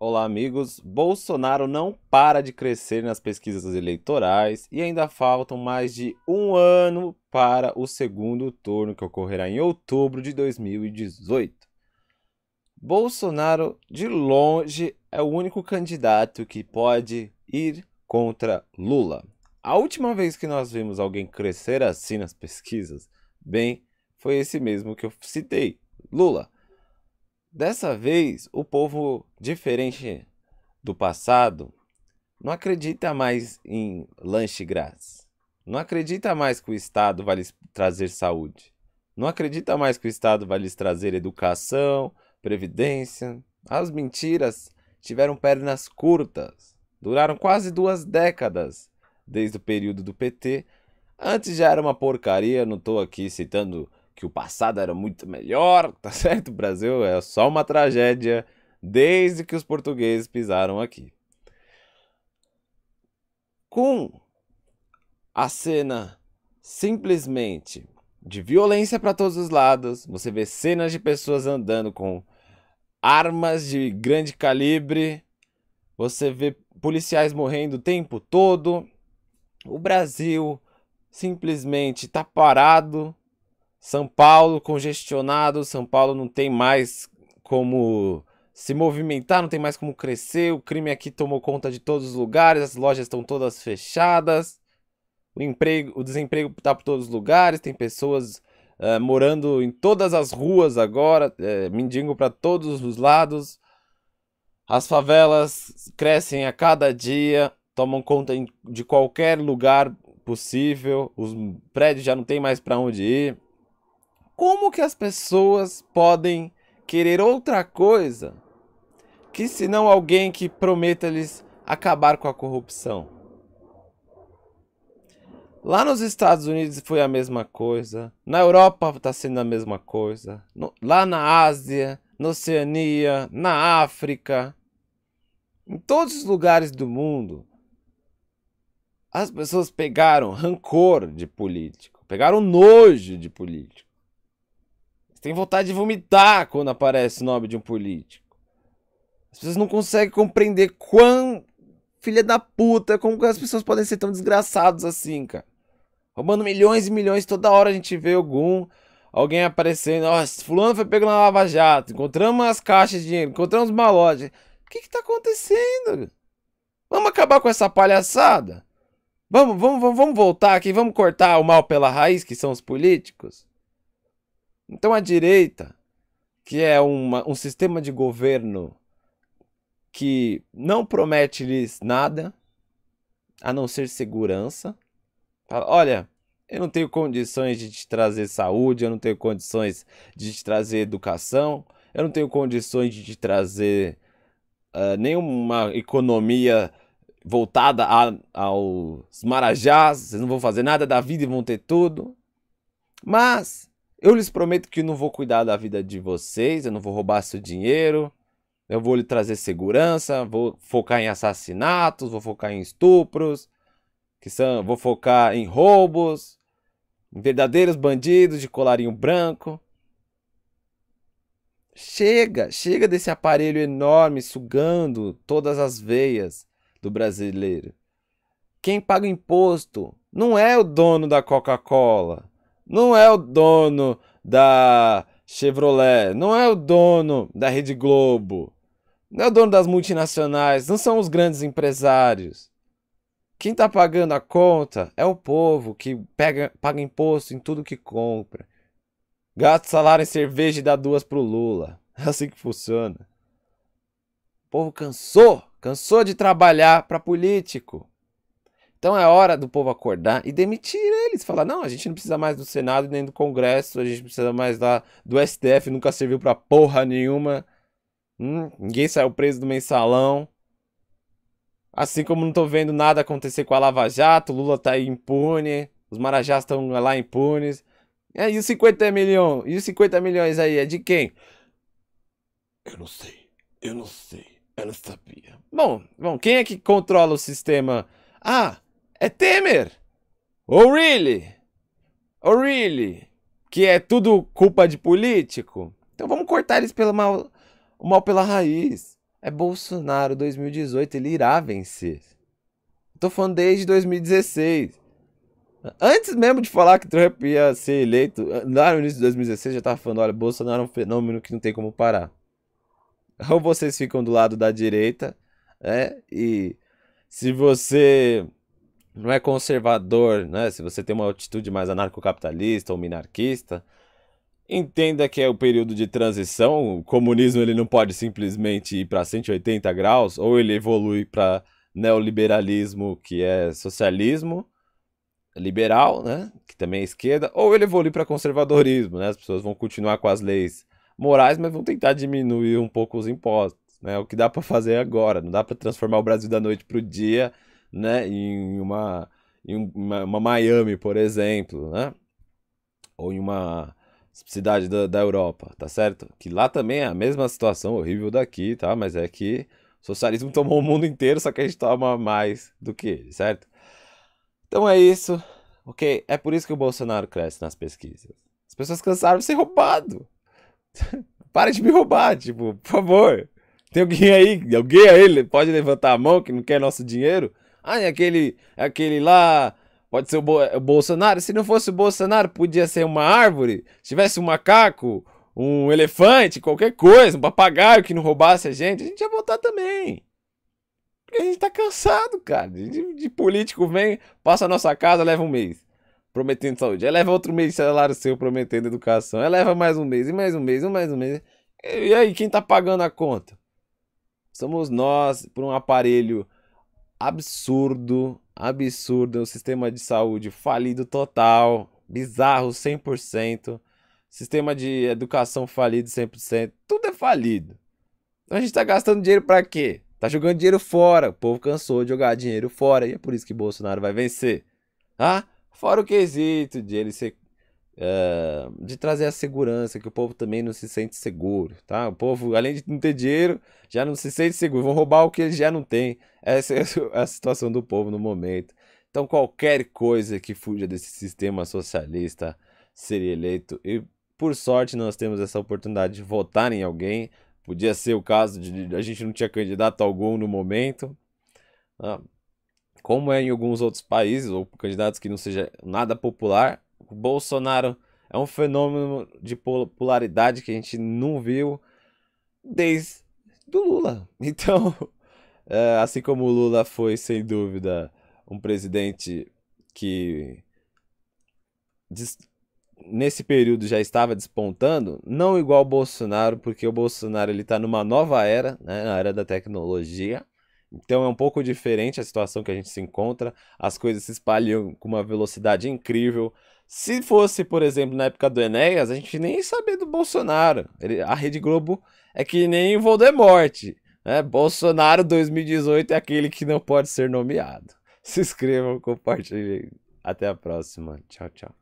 Olá, amigos. Bolsonaro não para de crescer nas pesquisas eleitorais e ainda faltam mais de um ano para o segundo turno que ocorrerá em outubro de 2018. Bolsonaro, de longe, é o único candidato que pode ir contra Lula. A última vez que nós vimos alguém crescer assim nas pesquisas, bem, foi esse mesmo que eu citei, Lula. Dessa vez, o povo, diferente do passado, não acredita mais em lanche grátis. Não acredita mais que o Estado vai lhes trazer saúde. Não acredita mais que o Estado vai lhes trazer educação, previdência. As mentiras tiveram pernas curtas. Duraram quase duas décadas desde o período do PT. Antes já era uma porcaria, não estou aqui citando que o passado era muito melhor, tá certo? O Brasil é só uma tragédia desde que os portugueses pisaram aqui. Com a cena simplesmente de violência para todos os lados, você vê cenas de pessoas andando com armas de grande calibre, você vê policiais morrendo o tempo todo. O Brasil simplesmente está parado são Paulo congestionado, São Paulo não tem mais como se movimentar, não tem mais como crescer. O crime aqui tomou conta de todos os lugares, as lojas estão todas fechadas. O, emprego, o desemprego está por todos os lugares, tem pessoas uh, morando em todas as ruas agora, uh, mendigo para todos os lados. As favelas crescem a cada dia, tomam conta de qualquer lugar possível, os prédios já não tem mais para onde ir. Como que as pessoas podem querer outra coisa que se não alguém que prometa lhes acabar com a corrupção? Lá nos Estados Unidos foi a mesma coisa, na Europa está sendo a mesma coisa, no, lá na Ásia, na Oceania, na África, em todos os lugares do mundo, as pessoas pegaram rancor de político, pegaram nojo de político tem vontade de vomitar quando aparece o nome de um político. As pessoas não conseguem compreender quão filha da puta, como as pessoas podem ser tão desgraçados assim, cara. Roubando milhões e milhões, toda hora a gente vê algum, alguém aparecendo, ó, fulano foi pego na Lava Jato, encontramos as caixas de dinheiro, encontramos malotes. O que que tá acontecendo? Vamos acabar com essa palhaçada? Vamos, vamos, vamos, vamos voltar aqui, vamos cortar o mal pela raiz, que são os políticos? Então a direita, que é uma, um sistema de governo que não promete lhes nada, a não ser segurança, fala: olha, eu não tenho condições de te trazer saúde, eu não tenho condições de te trazer educação, eu não tenho condições de te trazer uh, nenhuma economia voltada a, aos marajás, vocês não vão fazer nada da vida e vão ter tudo. Mas eu lhes prometo que não vou cuidar da vida de vocês, eu não vou roubar seu dinheiro, eu vou lhe trazer segurança, vou focar em assassinatos, vou focar em estupros, que são, vou focar em roubos, em verdadeiros bandidos de colarinho branco. Chega, chega desse aparelho enorme sugando todas as veias do brasileiro. Quem paga o imposto não é o dono da Coca-Cola não é o dono da Chevrolet, não é o dono da Rede Globo, não é o dono das multinacionais, não são os grandes empresários. Quem está pagando a conta é o povo que pega, paga imposto em tudo que compra. Gasta salário em cerveja e dá duas pro Lula. É assim que funciona. O povo cansou, cansou de trabalhar para político. Então é hora do povo acordar e demitir eles. Falar, não, a gente não precisa mais do Senado nem do Congresso, a gente precisa mais da, do STF, nunca serviu pra porra nenhuma. Hum, ninguém saiu preso do mensalão. Assim como não tô vendo nada acontecer com a Lava Jato, Lula tá aí impune, os marajás estão lá impunes. É, e os 50 milhões? E os 50 milhões aí, é de quem? Eu não sei, eu não sei, eu não sabia. Bom, bom, quem é que controla o sistema? Ah, é Temer. Oh, really? Oh, really? Que é tudo culpa de político? Então vamos cortar eles pelo mal, o mal pela raiz. É Bolsonaro 2018, ele irá vencer. Tô falando desde 2016. Antes mesmo de falar que Trump ia ser eleito, lá no início de 2016 já tava falando, olha, Bolsonaro é um fenômeno que não tem como parar. Ou então vocês ficam do lado da direita, né? E se você não é conservador, né? Se você tem uma atitude mais anarcocapitalista ou minarquista, entenda que é o período de transição. O comunismo ele não pode simplesmente ir para 180 graus, ou ele evolui para neoliberalismo, que é socialismo liberal, né? Que também é esquerda, ou ele evolui para conservadorismo, né? As pessoas vão continuar com as leis morais, mas vão tentar diminuir um pouco os impostos, né? O que dá para fazer agora, não dá para transformar o Brasil da noite para o dia né? Em uma, em uma, uma Miami, por exemplo, né? Ou em uma cidade da, da Europa, tá certo? Que lá também é a mesma situação horrível daqui, tá? Mas é que o socialismo tomou o mundo inteiro, só que a gente toma mais do que ele, certo? Então é isso, ok? É por isso que o Bolsonaro cresce nas pesquisas. As pessoas cansaram de ser roubado. Para de me roubar, tipo, por favor. Tem alguém aí, alguém aí pode levantar a mão que não quer nosso dinheiro? Ah, aquele, aquele lá pode ser o, Bo o Bolsonaro. Se não fosse o Bolsonaro, podia ser uma árvore. Se tivesse um macaco, um elefante, qualquer coisa, um papagaio que não roubasse a gente, a gente ia votar também. Porque a gente tá cansado, cara. De, de político vem, passa a nossa casa, leva um mês prometendo saúde. Aí leva outro mês de salário seu prometendo educação. Aí leva mais um mês, e mais um mês, e mais um mês. E aí, quem tá pagando a conta? Somos nós, por um aparelho absurdo, absurdo, o sistema de saúde falido total, bizarro 100%, sistema de educação falido 100%, tudo é falido. Então a gente tá gastando dinheiro para quê? Tá jogando dinheiro fora. O povo cansou de jogar dinheiro fora e é por isso que Bolsonaro vai vencer. Ah, fora o quesito de ele ser eh, de trazer a segurança, que o povo também não se sente seguro, tá? O povo, além de não ter dinheiro, já não se sente seguro, vão roubar o que ele já não tem. Essa é a situação do povo no momento. Então, qualquer coisa que fuja desse sistema socialista seria eleito. E, por sorte, nós temos essa oportunidade de votar em alguém. Podia ser o caso de a gente não tinha candidato algum no momento. Ah, como é em alguns outros países, ou candidatos que não seja nada popular, Bolsonaro é um fenômeno de popularidade que a gente não viu desde do Lula. Então, é, assim como o Lula foi, sem dúvida, um presidente que nesse período já estava despontando, não igual o Bolsonaro, porque o Bolsonaro ele está numa nova era, né, na era da tecnologia. Então é um pouco diferente a situação que a gente se encontra. As coisas se espalham com uma velocidade incrível. Se fosse, por exemplo, na época do Enéas, a gente nem sabia do Bolsonaro. Ele, a Rede Globo é que nem Voldemort. Né? Bolsonaro 2018 é aquele que não pode ser nomeado. Se inscrevam, compartilhem. Até a próxima. Tchau, tchau.